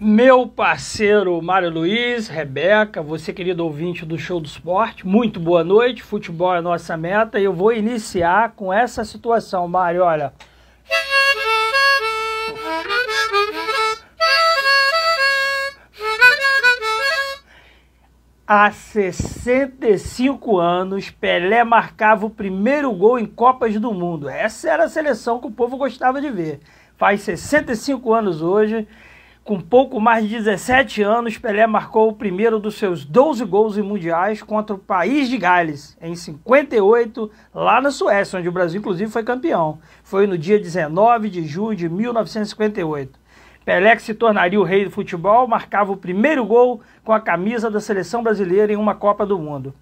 Meu parceiro Mário Luiz, Rebeca, você querido ouvinte do Show do Esporte, muito boa noite. Futebol é nossa meta e eu vou iniciar com essa situação, Mário. Olha. Há 65 anos, Pelé marcava o primeiro gol em Copas do Mundo. Essa era a seleção que o povo gostava de ver. Faz 65 anos hoje com pouco mais de 17 anos, Pelé marcou o primeiro dos seus 12 gols em mundiais contra o país de Gales, em 58, lá na Suécia, onde o Brasil, inclusive, foi campeão. Foi no dia 19 de junho de 1958. Pelé, que se tornaria o rei do futebol, marcava o primeiro gol com a camisa da seleção brasileira em uma Copa do Mundo.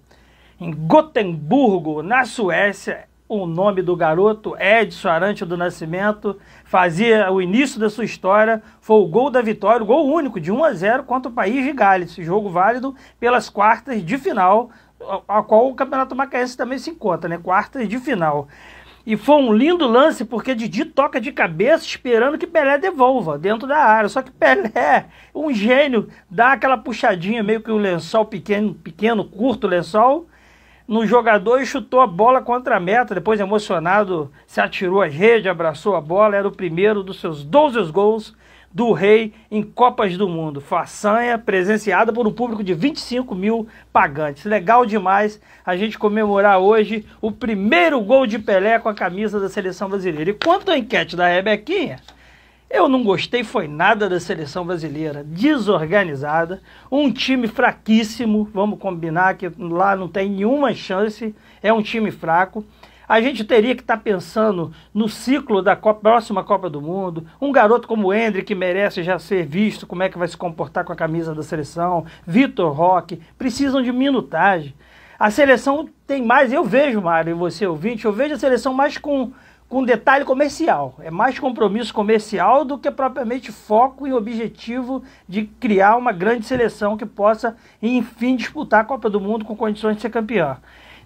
Em Gotemburgo, na Suécia, o nome do garoto, Edson Arante do Nascimento, fazia o início da sua história, foi o gol da vitória, o gol único de 1 a 0 contra o país de Gales, jogo válido pelas quartas de final, a qual o Campeonato Macaense também se encontra, né? Quartas de final. E foi um lindo lance porque Didi toca de cabeça esperando que Pelé devolva dentro da área. Só que Pelé, um gênio, dá aquela puxadinha meio que o lençol pequeno, pequeno, curto lençol no jogador e chutou a bola contra a meta. Depois, emocionado, se atirou às redes, abraçou a bola. Era o primeiro dos seus 12 gols do Rei em Copas do Mundo. Façanha presenciada por um público de 25 mil pagantes. Legal demais a gente comemorar hoje o primeiro gol de Pelé com a camisa da seleção brasileira. E quanto à enquete da Rebequinha. Eu não gostei foi nada da seleção brasileira, desorganizada, um time fraquíssimo, vamos combinar que lá não tem nenhuma chance, é um time fraco. A gente teria que estar tá pensando no ciclo da Copa, próxima Copa do Mundo. Um garoto como o Hendrick que merece já ser visto como é que vai se comportar com a camisa da seleção. Vitor Roque precisam de minutagem. A seleção tem mais, eu vejo, Mário, e você ouvinte, eu vejo a seleção mais com com detalhe comercial. É mais compromisso comercial do que propriamente foco e objetivo de criar uma grande seleção que possa, enfim, disputar a Copa do Mundo com condições de ser campeã.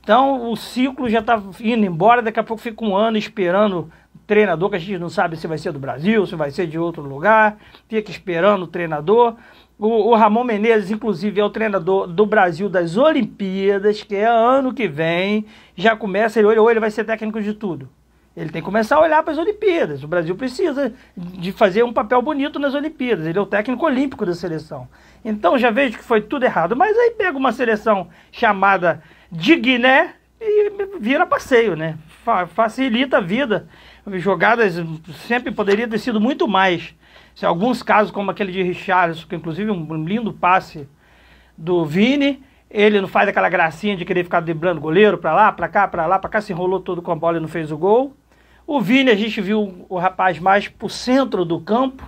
Então o ciclo já está indo embora, daqui a pouco fica um ano esperando treinador, que a gente não sabe se vai ser do Brasil, se vai ser de outro lugar, fica esperando o treinador. O, o Ramon Menezes, inclusive, é o treinador do Brasil das Olimpíadas, que é ano que vem, já começa, ele, ou ele vai ser técnico de tudo. Ele tem que começar a olhar para as Olimpíadas. O Brasil precisa de fazer um papel bonito nas Olimpíadas. Ele é o técnico olímpico da seleção. Então já vejo que foi tudo errado. Mas aí pega uma seleção chamada de Guiné e vira passeio, né? facilita a vida. Jogadas sempre poderia ter sido muito mais. Se alguns casos, como aquele de Richarlison, que inclusive é um lindo passe do Vini, ele não faz aquela gracinha de querer ficar driblando goleiro para lá, para cá, para lá, para cá, se enrolou todo com a bola e não fez o gol. O Vini, a gente viu o rapaz mais para o centro do campo.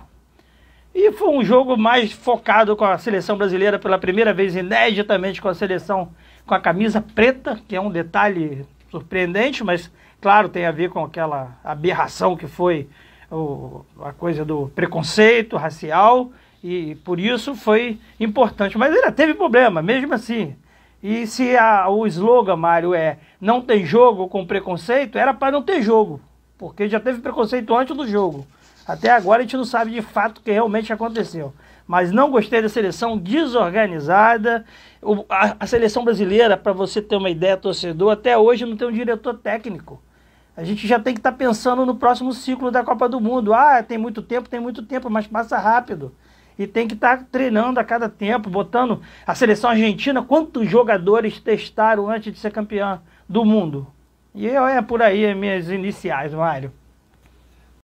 E foi um jogo mais focado com a seleção brasileira pela primeira vez, ineditamente, com a seleção com a camisa preta, que é um detalhe surpreendente, mas claro, tem a ver com aquela aberração que foi o, a coisa do preconceito racial e por isso foi importante. Mas ele teve problema, mesmo assim. E se a, o slogan, Mário, é não tem jogo com preconceito, era para não ter jogo porque já teve preconceito antes do jogo. Até agora a gente não sabe de fato o que realmente aconteceu. Mas não gostei da seleção desorganizada. O, a, a, seleção brasileira, para você ter uma ideia, torcedor, até hoje não tem um diretor técnico. A gente já tem que estar tá pensando no próximo ciclo da Copa do Mundo. Ah, tem muito tempo, tem muito tempo, mas passa rápido. E tem que estar tá treinando a cada tempo, botando a seleção argentina. Quantos jogadores testaram antes de ser campeã do mundo? E eu é por aí as minhas iniciais, Mário.